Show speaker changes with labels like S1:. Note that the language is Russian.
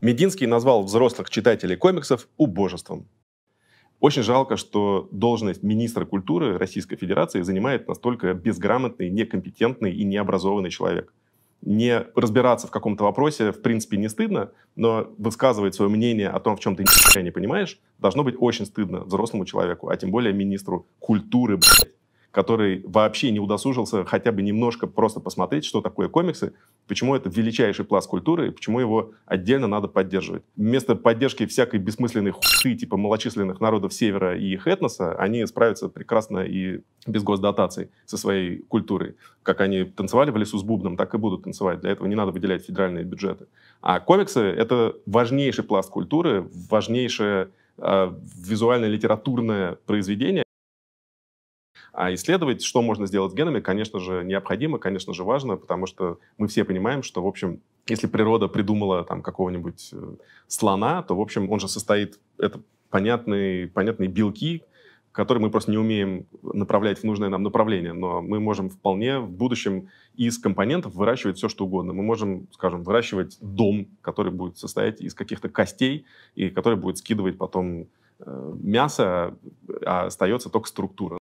S1: Мединский назвал взрослых читателей комиксов убожеством. Очень жалко, что должность министра культуры Российской Федерации занимает настолько безграмотный, некомпетентный и необразованный человек. Не разбираться в каком-то вопросе, в принципе, не стыдно, но высказывать свое мнение о том, в чем ты ничего не понимаешь, должно быть очень стыдно взрослому человеку, а тем более министру культуры, блядь который вообще не удосужился хотя бы немножко просто посмотреть, что такое комиксы, почему это величайший пласт культуры, и почему его отдельно надо поддерживать. Вместо поддержки всякой бессмысленной хуты типа малочисленных народов Севера и их этноса, они справятся прекрасно и без госдотаций со своей культурой. Как они танцевали в лесу с бубном, так и будут танцевать. Для этого не надо выделять федеральные бюджеты. А комиксы — это важнейший пласт культуры, важнейшее э, визуально-литературное произведение, а исследовать, что можно сделать с генами, конечно же, необходимо, конечно же, важно, потому что мы все понимаем, что, в общем, если природа придумала там какого-нибудь э, слона, то, в общем, он же состоит, это понятные, понятные белки, которые мы просто не умеем направлять в нужное нам направление, но мы можем вполне в будущем из компонентов выращивать все, что угодно. Мы можем, скажем, выращивать дом, который будет состоять из каких-то костей и который будет скидывать потом э, мясо, а остается только структура.